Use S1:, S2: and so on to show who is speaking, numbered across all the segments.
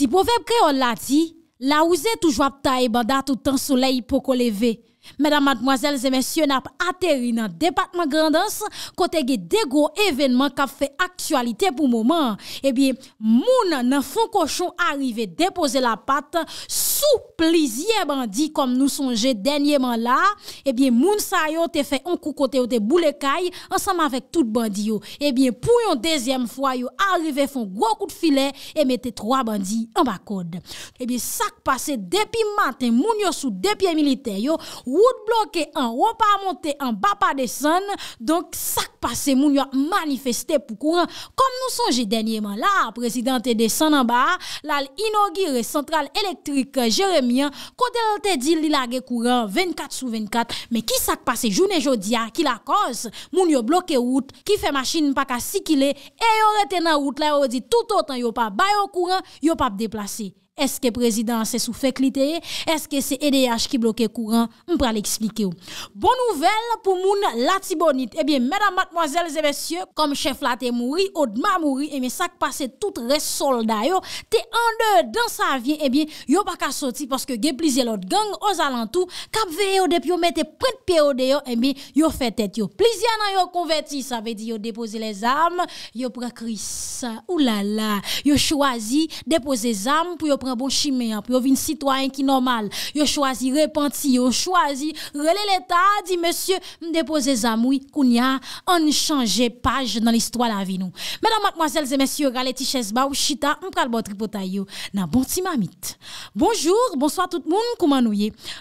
S1: Si pou vep kreol la di, la ouze toujwa pta e bandat ou tan soley pou kole ve. Mèdam madmoazel, zè men syon ap ateri nan depatman grandans, kote ge degro evenman kap fe aktualite pou mouman. Ebyen, eh moun nan fon koshon arive depose la pat, sou plizye bandi kom nou sonje denye man la, ebyen eh moun sa yo te fe an kou kote yo te boule kay ansanman vek tout bandi yo ebyen eh pou yon dezyem fwa yo arive fon gwo kout file e mette 3 bandi an bakode ebyen eh sak pase depi maten moun yo sou depi en milite yo wout bloke an wopan monte an bapa de san, donk sak pase moun yo manifeste pou kou kom nou sonje denye man la prezidente de san an ba lal inogire central elektrike Jeremia, kode lte di li lage kouran 24 sou 24, me ki sak pase jounen jodia ki lakons, moun yo bloke wout, ki fe machine pa ka sikile, e yo retenan wout la, yo di tout otan yo pa bayo kouran, yo pa pdeplase. Eske prezidans se sou fekliteye? Eske se EDIH ki bloke kouran? M pra li eksplike yo. Bon nouvel pou moun la tibonite. Ebyen, medan matmoazel ze besye, kom chef la te mouri, od ma mouri, eme eh sak pase tout re solda yo. Te ande dan sa avyen, eh ebyen, yo baka soti paske ge plize lot gang, oz alantou, kapveye yo dep yo mette prit piye yo deyo, eh eme yo fetet yo. Plize anan yo konveti, sa ve di yo depoze le zame, yo prekri sa. Oulala. Yo chwazi depoze zame pou yo prekri sa. prend bon chemin, pour hein. vinn citoyen qui normal. Yo choisi repenti, yo choisi relé l'état, dit monsieur, déposer zamoui, kounya, on change page dans l'histoire la vie nous. Mesdames, mademoiselles et messieurs, Galeti Chesba ou Chita, on pral bon nan bon timamite. Bonjour, bonsoir tout le monde, comment nous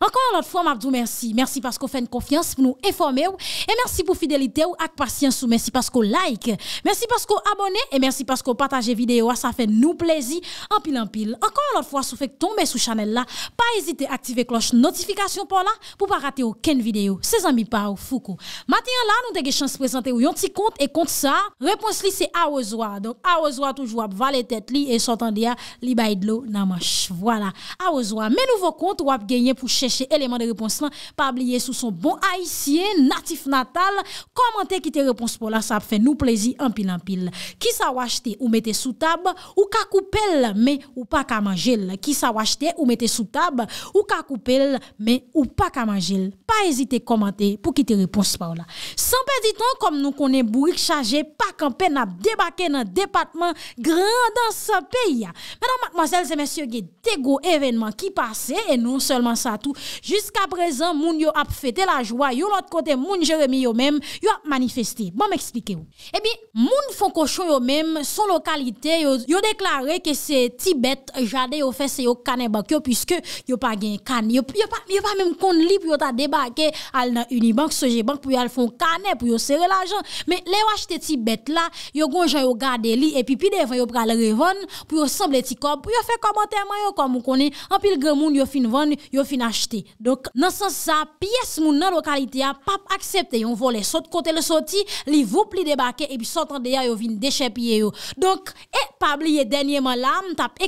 S1: Encore une fois, m'abdou merci. Merci parce qu'on fait une confiance pour nous informer et merci pour fidélité ou, avec patience merci parce qu'on like, merci parce qu'on abonne, et merci parce qu'on partage vidéo, ça fait nous plaisir, en pile en pile. Encore lot fwa sou fek tombe sou chanel la pa ezite aktive kloche notifikasyon pou la pou pa rate ou ken video se zan mi pa ou fuko. Matyen la nou te ge chans prezante ou yon ti kont e kont sa repons li se a ozwa. Donk a ozwa touj wap vale tet li e sotan dia li bayi dlo nan manch. Vwala a ozwa. Men nouvo kont wap genye pou cheshe eleman de reponsman pa blye sou son bon aisyen natif natal. Komante ki te repons pou la sa ap fe nou plezi anpil anpil Ki sa wachete ou mette sou tab ou kak ou pel me ou pa kaman Jil, ki sa wachete ou mette sou tab ou kakoupel, men ou pa kamajil. Pa ezite komante pou ki te repons pa wala. Sanpe ditan, kom nou konen bourik chaje, pa kampen ap debake nan depatman gran dan sanpe ya. Menan, mademoiselle, zemesye, gen tego evenman ki pase, enon, selman sa tou, jiska prezan, moun yo ap fete la jwa, yo lot kote moun jeremi yo men, yo ap manifesti. Bon me eksplike ou. Ebi, eh moun fon koshon yo men, son lokalite, yo deklare ke se Tibet, ja de yo fese yo kane bakyo piske yo pa gen kane yo pa menm konde li pou yo ta debake al nan unibank soje bank pou yo al fon kane pou yo sere la jan men le yo achete ti bet la yo gonjan yo gade li epi pi devan yo prale revon pou yo semble ti kob pou yo fe komaterman yo kon mou konen an pil gen moun yo fin von yo fin achete donk nan sens sa piyes moun nan lokalite ya pap aksepte yon vole sot kote le soti li vop li debake epi sot an deya yo vin deche pye yo donk e pabli ye denye man la m tap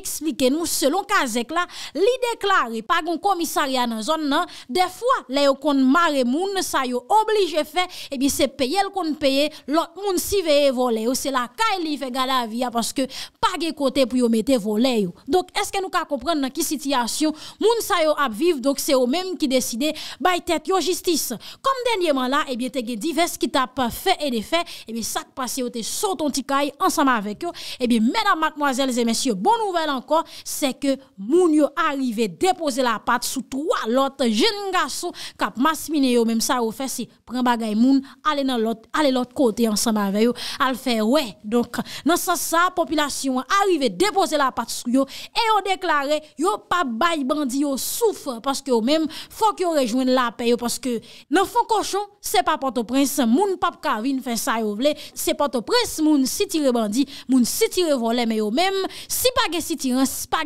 S1: Selon Kazek la, li deklare Pagan komisaryan an zon nan De fwa, le yo kon mare moun Sa yo oblige fe, ebi se peye L kon peye, lot moun si veye Vo le yo, se la kay e li fe gala avya Paske page kote pou yo mete Vo le yo, donk eske nou ka kompren Nan ki sityasyon, moun sa yo apviv Donk se yo menm ki deside, bay tet Yo jistis, kom denye man la Ebi te ge di, ves ki ta pa fe e de fe Ebi sak pasye yo te soton ti kay Ansama vek yo, ebi menam Makmoazel zemesye, bon nouvel ankon se ke moun yo arrive depose la pat sou 3 lot jen nga sou kap masmine yo mèm sa ou fe se pren bagay moun ale lot kote ansama veyo al fe wey, donk nan sa sa, popilasyon arrive depose la pat sou yo, e yo deklare yo pap bay bandi yo soufe paske yo mèm, fok yo rejwen la peyo paske nan fon koshon se pa pato prens, moun pap kavin fe sa yo vle, se pato prens moun si tire bandi, moun si tire vole mèm yo mèm, si page si tire, si page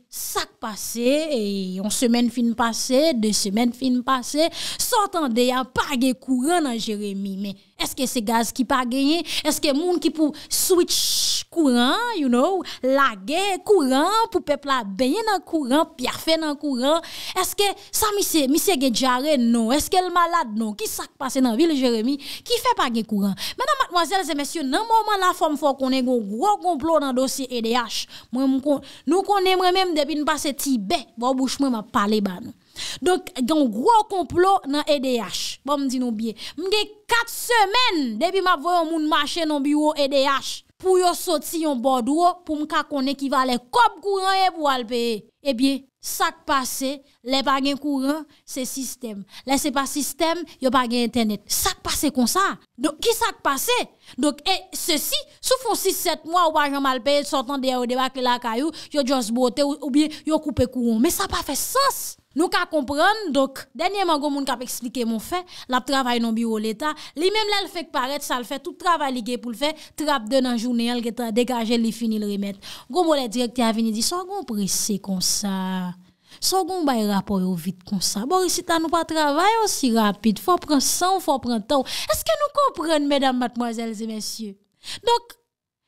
S1: sak pase, e yon semen fin pase, de semen fin pase, sotan de ya page kouran nan Jeremie, men eske se gaz ki page ye, eske moun ki pou switch kouran you know, lage kouran pou pepla beye nan kouran pi afe nan kouran, eske sa mi se ge djare non, eske l malade non, ki sak pase nan vil Jeremie ki fe page kouran, menan mademoiselles et messieurs, nan mouman la fom fok konen go gros complot nan dosi EDH nou konen mwen mèm de Depi n bas se tibè, vò bou chmè m ap pale ban. Donk, gen wò komplo nan EDH. Ba m di nou bie. M gen kat semen, depi m ap voyon moun mache nan biwo EDH. Pou yo soti yon bòd wò, pou m ka kon ekivalè. Kop gounan e wò alpe e. Eh e bie. Sak pase, lè pa gen kouron, se sistem. Lè se pa sistem, yo pa gen internet. Sak pase kon sa. Don ki sak pase? Don e, se si, sou fon 6-7 mwa ou pa jan mal paye, sotan deye ou deye bak la kayou, yo jons bote ou biye, yo koupe kouron. Men sa pa fe sens. Nou ka kompran, dok, denye man go moun ka pe eksplike moun fe, la trabay nan biro leta, li menm le fek paret, sa le fek, tout trabay li ge pou le fek, trap de nan jounen yon, le geta degajen, li fini le remet. Go moun le direk ti avini di, so gon presse kon sa, so gon bay rapor yo vit kon sa, bo resita nou pa trabay osi rapit, fò prensan, fò prentan, eske nou kompran, medan matmoazelze, mensye? Dok,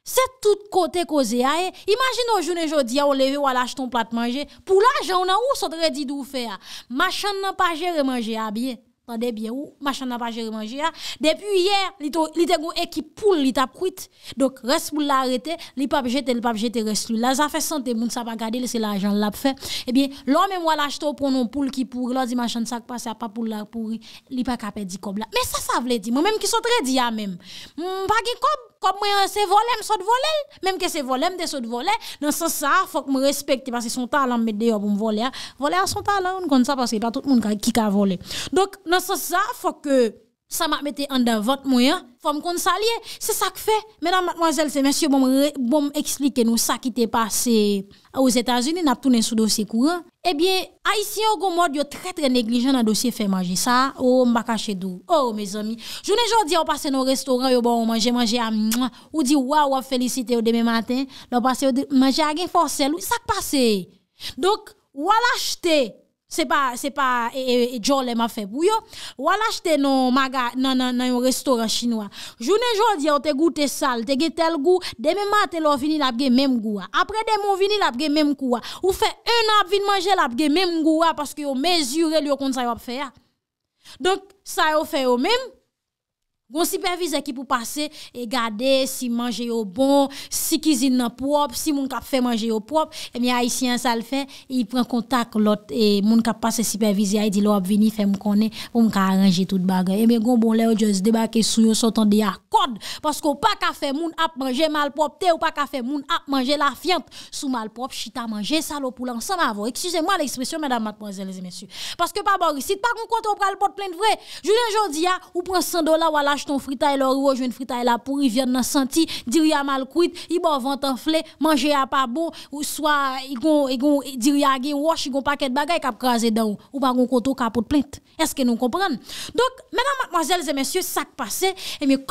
S1: Se tout kote koze a e, imajin nou jounen jodi a ou leve wala acheton plat manje, pou la ajan ou nan ou sotre di dou fe a? Machan nan pajere manje a biye. Tande biye ou? Machan nan pajere manje a. Depi yè, li te goun e ki pou lita pruit. Dok res pou la arete, li pap jete, li pap jete reslu. La zafè sante moun sa pa gade, lese la ajan la pfe. E biye, lò men wala acheton pou non pou liki pou, lò di machan sak pa, se a pa pou lak pouri, li pa kape di kob la. Me sa sa vle di, moun menm ki sotre di a menm. comme moi hein, c'est volé me saute voler même que c'est volé me saute volé dans ce sens ça faut que me respecte parce que son talent mais dehors pour me voler hein. voler à son talent on comme ça parce que pas tout le monde qui a volé donc dans ce sens ça faut que sa ma mette an da vot mwen, fòm konsalye, se sa k fè. Mè nan mademoiselle, se mè sè yon bon mè explike nou sa ki te pase ou zétazouni, nap tounen sou dosye kouran, ebyen, a isi yon gomod yon tre tre neglijan nan dosye fè magi, sa, ou mbakache dou. Ou, mè zami, jounen jò di yon pase nou restoran, yon bon mwange, mwange a mwak, ou di waw wap felicite ou demè matin, lò pase yon di, mwange a gen fòrsel, ou sa k pase. Dok, wala chte, Se pa, se pa, e, e, e, e, e, jor le ma fe bou yo. Wala chte nou maga nan, nan, nan, nan yon restoran chinois. Jounen jor diyo te goute sal, te getel gout, demen maten lo vini labge menm gouta. Apre demon vini labge menm kouwa. Ou fe un ap vin manje labge menm gouta, paske yo mezure liyo kont sa yo ap fe ya. Donk, sa yo fe yo menm. Gon sipervise ekip ou pase E gade si manje yo bon Si kizine nan prop Si moun kap fe manje yo prop E mi a isi an sal fe I pren kontak lot E moun kap pase sipervise Ay di lo ap vini fe m konen Ou m ka aranje tout bagan E mi gon bon le ou diyo se debake Sou yo sotan de a kod Paske ou pa ka fe moun ap manje mal prop Te ou pa ka fe moun ap manje la fiant Sou mal prop chita manje salop Ou lan san avon Eksuse mwa l'ekspresyon Madame, mademoiselle, les messieurs Paske pa boris Si te pa kon konta ou pre al pot Plen de vre Julien jodi ya Ou pren lâche ton fritaille, leur rejoint fritaille à la pourrie, viennent dans senti, dire y a mal cuit, ils bon vent enflé, manger a pas bon, ou soit, ils gon, ils gon, dire y a gen wash, ils gon paquet de bagaille cap craser dans, ou pas gon koto de plainte. Est-ce que nous comprenons? Donc, mesdames, mademoiselles et messieurs, ça passé, et eh bien, comme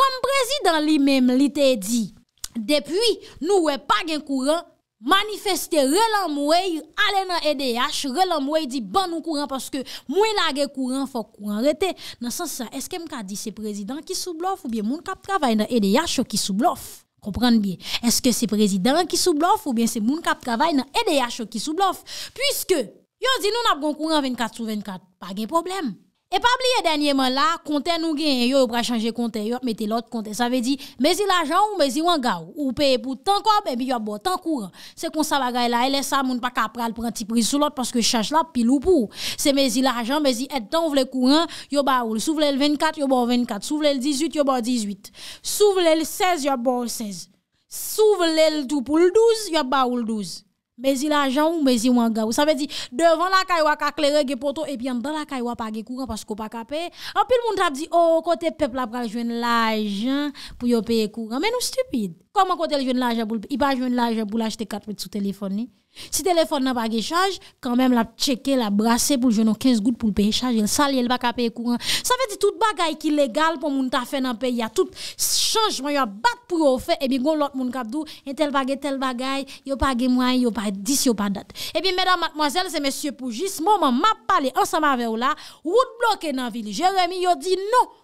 S1: président lui-même, lui dit, depuis, nous, n'avons pas le courant, Manifeste relan mwey ale nan EDH, relan mwey di ban nou kouran paske mwen lage kouran fok kouran rete. Nansan sa, eske mka di se prezidant ki soublof ou bien moun kap travay nan EDH ou ki soublof? Kompran biye, eske se prezidant ki soublof ou bien se moun kap travay nan EDH ou ki soublof? Piske, yo di nou nabgon kouran 24-24, pa gen problem. E pabliye danyeman la, konten nou gen, yo yo pra chanje konten, yo mette lot konten. Sa ve di, mezi la jan ou mezi wangaw, ou peye pou tan kwa, bebi yo bo tan kouran. Se kon sa bagay la, e le sa moun pa kapral pranti priz sou lot, paske chanj la pil ou pou. Se mezi la jan, mezi etan ou vle kouran, yo ba oul. Sou vle l 24, yo bo 24. Sou vle l 18, yo bo 18. Sou vle l 16, yo bo 16. Sou vle l 12, yo ba oul 12. Mezi l ajan ou mezi wangaw. Sa ve di, devan la kaywa ka kleren ge poto, epi an dan la kaywa pa ge kouran pasko pa kape. Anpil moun trab di, oh, kote pepl ap gajwen l ajan pou yo peye kouran. Men nou stupide. Kwa mwen kontel jwen laje pou lpè, i pa jwen laje pou lpè jte 4 mèd sou telefon ni. Si telefon nan bagè chanj, kwa mèm la cheke, la brase pou jwen nou 15 gout pou lpè chanj, yon sal yon baka pè yon kouran. Sa fè di tout bagay ki legal pou moun ta fè nan pè, yon tout chanj, mwen yon bat pou yon eh fè, ebi yon lot moun kapdou, yon tel bagay, tel bagay, yon pagè mwen, yon pagè dis, yon pagè dat. Ebi mèdam matmoazèl, se mèsyè pou jis, moun mè map pale, ansama vè ou la, wout bloke nan vil, jè remi,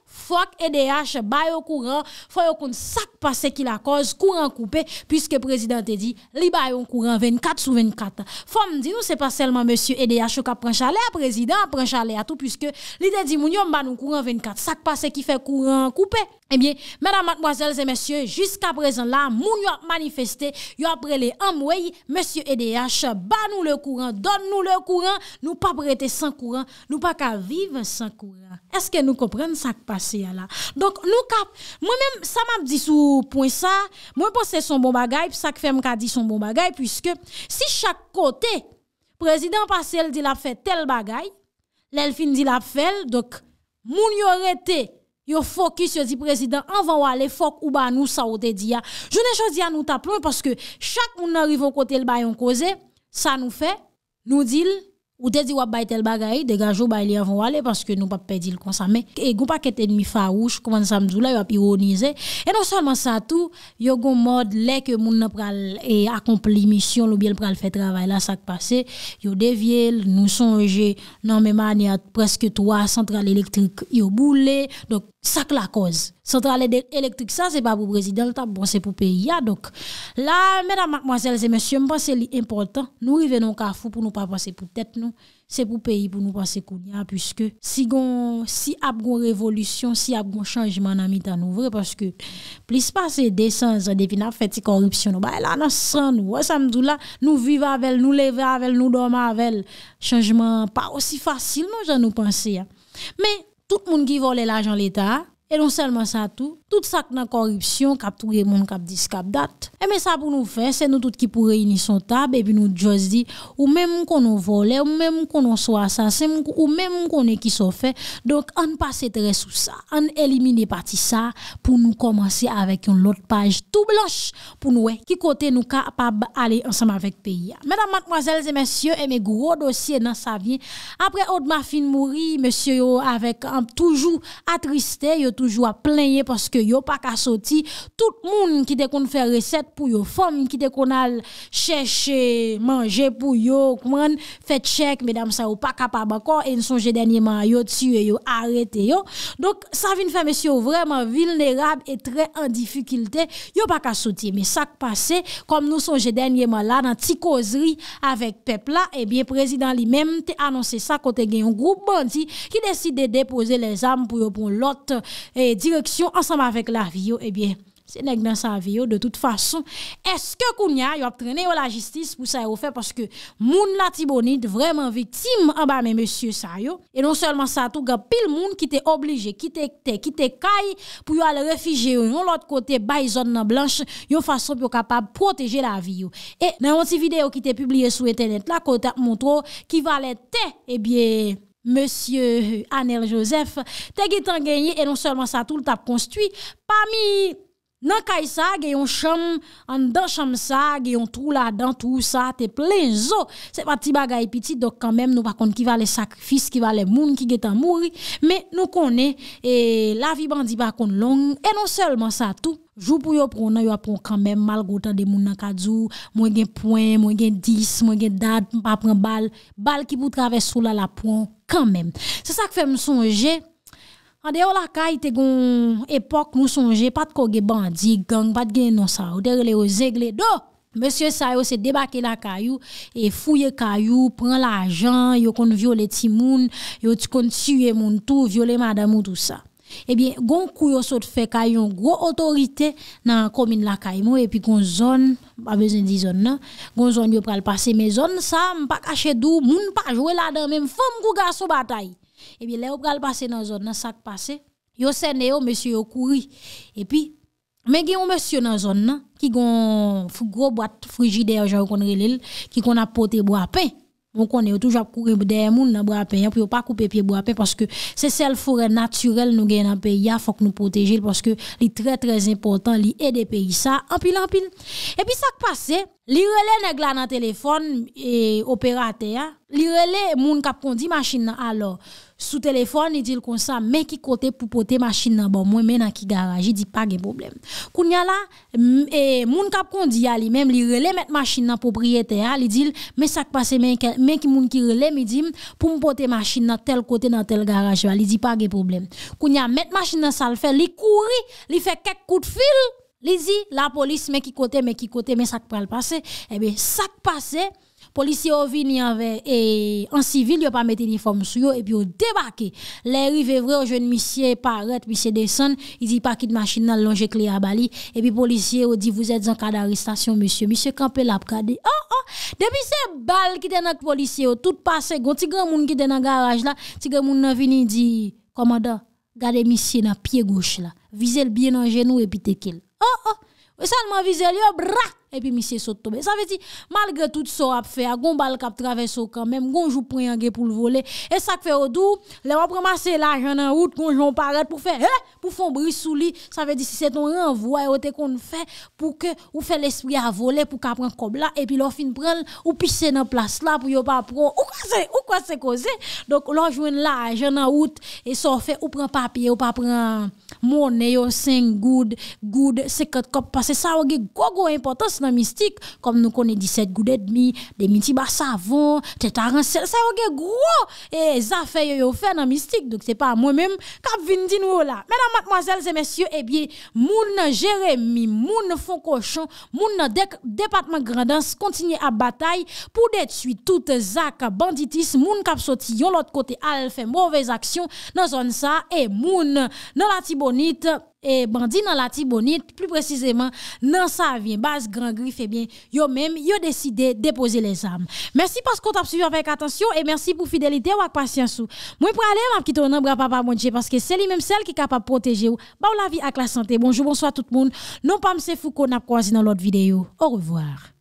S1: Fok EDH, bay au courant, faut yon kon sak passe ki la cause, courant coupé, puisque président te dit, li ba yon courant 24 sur 24. Faut me nous c'est pas seulement monsieur EDH qui prend Le président prend pris à tout, puisque li te dit, moun yon ba nou courant 24, sak passe qui fait courant coupé. Eh bien, mesdames, mademoiselles et messieurs, jusqu'à présent là, moun yon manifesté, yon prele en amway, monsieur EDH, ba nous le courant, donne nous le courant, nous pas prêter sans courant, nous pas qu'à vivre sans courant. Est-ce que nous comprenons ça passe? Mwen mèm sa m ap di sou pwen sa, mwen pou se son bon bagay, sak fèm ka di son bon bagay, pwiske si chak kote prezident pasel di la fè tel bagay, lèl fin di la fèl, dok moun yo rete yo fòkis yo di prezident anvan wale fòk ou ba nou sa o te di ya. Jounè chò di an nou ta plon, pwiske chak moun nan rivon kote l bayon koze, sa nou fè, nou di l bagay. Ou tezi wap bay tel bagay, degajo bay li avon wale, paske nou pap pedi l konsame. E goupak eten mi farouche, koman samzou la, yo ap ironize. E non salman sa tou, yo goun mod leke moun nan pral e akomple misyon lou biel pral fè travay la sak pase. Yo devye, nou sonje, nan menman ya preske 3 central elektrik yo boule. Sak la koz. Sontra lèdèl elektrik, sa se pa pou prezidèl, ta bon se pou peyi ya, dok. La, mèdamak moazèl, se mèsyon, mpase li important, nou rive non ka fou pou nou pa pase pou tèt, nou. Se pou peyi pou nou pase koun ya, puisque si ap goun revolutyon, si ap goun chanjman nan mitan nou, vre, paske plis pase desans, depina fèti korupsyon nou, ba elan an sran nou, wè samdou la, nou vive avèl, nou leve avèl, nou dorma avèl. Chanjman pa osi fasil, nou, jan nou panse ya. tout moun ki vou lè la jan l'Etat, E non selman sa tou, tout sak nan korupsyon, kap tou gen moun, kap dis, kap dat. E men sa pou nou fe, se nou tout ki pou reyni son tab, e pi nou djozi, ou men moun konon vole, ou men moun konon swa sa, ou men moun konon ki sou fe, donk an pase tre sou sa, an elimine pati sa, pou nou komanse avek yon lot page tou blanche, pou nou we, ki kote nou kapab ale ansam avek peyi ya. Menan matmazel, se men sio, e men goro dosye nan sa vie, apre od ma fin mouri, men sio yo avek an euh, toujou atristè, yo, Toujou a plenye paske yo pa ka soti Tout moun ki de kon fè recète Pou yo fòm ki de kon al Chèche manje pou yo Kouman fè tchèk Mèdam sa yo pa kapabakò En sonje denye man yo tsyu e yo arete yo Donk sa vin fèmèsyo vreman Vilnerab etre en difikilte Yo pa ka soti Mè sak pase kom nou sonje denye man la Nan ti kozri avèk pepla Ebyen eh prezident li mèm te anonsè sa Kote gen yon groub ban ti Ki deside depose les am pou yo pou lote E direksyon ansanman vek la viyo, ebyen, eh se neg nan sa viyo, de tout fason, eske kounya yo ap trene yo la jistis pou sa yo fe, paske moun la tibonit vreman vitim anba men monsye sa yo, e non selman sa touga pil moun ki te oblije, ki te te, ki te kay, pou yo ale refije yo, yon lot kote bay zon nan blanche, yon fason pou yo kapab proteje la viyo. E nan yon ti video ki te publie sou etenet la kontak moun tro, ki valet te, ebyen, eh Monsye Anel Joseph, te getan genye, e non selman sa tou l tap konstwi, pami nan kay sa, genyon chanm, an dan chanm sa, genyon tou la dan, tou sa, te plezo, se pati bagay piti, dok kanmem nou bakon kiva le sakrifis, kiva le moun ki getan mouri, me nou konen, e la viban di bakon long, e non selman sa tou, jou pou yo prona, yo apon kanmem, mal gotan de moun nan kadzou, mwen gen point, mwen gen dis, mwen gen dad, mwen pa pran bal, bal ki pou traves sou la la point, Kan men, se sa ke fè m souje, an de ou la kay te goun epok m souje pat kogue bandi, gang, pat gen non sa ou, de ou le ou zègle, do, monsie sa ou se debake la kayou, e fouye kayou, pren la jan, yo kont viole ti moun, yo kont siye moun tou, viole madamou tout sa. Ebyen, eh gon kou yo sot fek ay yon gro otorite nan komine la Kaimou Epy kon zon, a vezen di zon nan, kon zon yo pral pase Me zon sa, mpa kache dou, moun pa jowe la dan, mwen fom kou gaso batay Ebyen, eh le yo pral pase nan zon nan, sak pase Yo sene yo, mesye yo kou ri Epyen, me gen yo mesye nan zon nan, ki gon fou gro bat frijider jan yon kon relil Ki kon apote bo apen Bon konen yo touj ap kouren deye moun nan bo apen, yon pou yo pa koupe piye bo apen, paske se sel foren naturel nou gen nan peyi ya, fok nou poteje, paske li tre trez important, li ede peyi sa, anpil anpil. E pi sa k pase, li rele negla nan telefon, operate ya, li rele moun kap kondi masin nan alor, sous téléphone, il dit comme ça, mais qui côté pour porter machine dans bon, moi, mais dans qui garage, il dit pas de problème. Kounya là, et eh, moun kap kondi a li même, li relè mettre machine dans propriétaire, il dit, mais ça passe, mais qui moun qui relè, il dit, pour me porter machine dans tel côté, dans tel garage, il dit pas de problème. Kounya mettre machine dans ça, le fait, il courir, il fait quelques coups de fil, il dit, la police, mais qui côté, mais qui côté, mais ça pas le passer. Eh bien, ça passe, Polisye ou vini en civil, yo pa mette uniform sou yo, epi ou debake. Le rive vre, ou jen misye paret, misye desen, i zi pakit masjin nan longe kle a Bali, epi polisye ou di, vous êtes en cas d'aristation, monsieur. Monsieur Kampel apkade, oh oh! Demi se bal ki den ak polisye, ou tout passe, gonti gen moun ki den an garaj la, ti gen moun nan vini di, komanda, gade misye nan pie gouch la, vizel bien an genou epi tekel. Oh oh! Ou san man vizel yo, brah! E pi misye sot tobe Sa ve di Malgre tout so ap fe A gom bal kap traveso kamem Gonj ou pren ange pou l'vole E sak fe odou Le wap remase la jen an out Gonj ou paret pou fe Eh! Pou fon brisou li Sa ve di si seton renvo A e ote konn fe Pou ke ou fe l'esprit a vole Pou ka pren kob la E pi lor fin pren Ou pise nan plas la Pou yo pa pron Ou kwa se, ou kwa se koze Donk lor jwen la jen an out E so fe ou pren papye Ou pa pren Mone yo sen goud Goud sekat kop Pase sa wage gogo importans dans mystique, comme nous connaissons 17 gouttes et demi, des miti bas savon, ça gros, et ça fait yo fait dans mystique, donc c'est pas moi-même qui vin di nous là. Mesdames, mademoiselles et messieurs, eh bien, moun Jérémy, moun Foncochon, cochon, moun département grandance continue à bataille pour détruire tout zak banditisme, moun kap sorti yon l'autre côté al fait mauvaise action dans zone ça et moun dans la tibonite et bandit dans la Tibonite, plus précisément dans sa vie, base Grand Griffe, et eh bien, yo même, yo décidé de déposer les armes. Merci parce qu'on t'a suivi avec attention et merci pour fidélité ou avec patience. Moi, pour aller, ma petite nombre papa, mon Dieu, parce que c'est lui-même celle qui est capable de protéger ou, bah, la vie avec la santé. Bonjour, bonsoir tout le monde. Non pas M. Foucault, n'a croisé dans l'autre vidéo. Au revoir.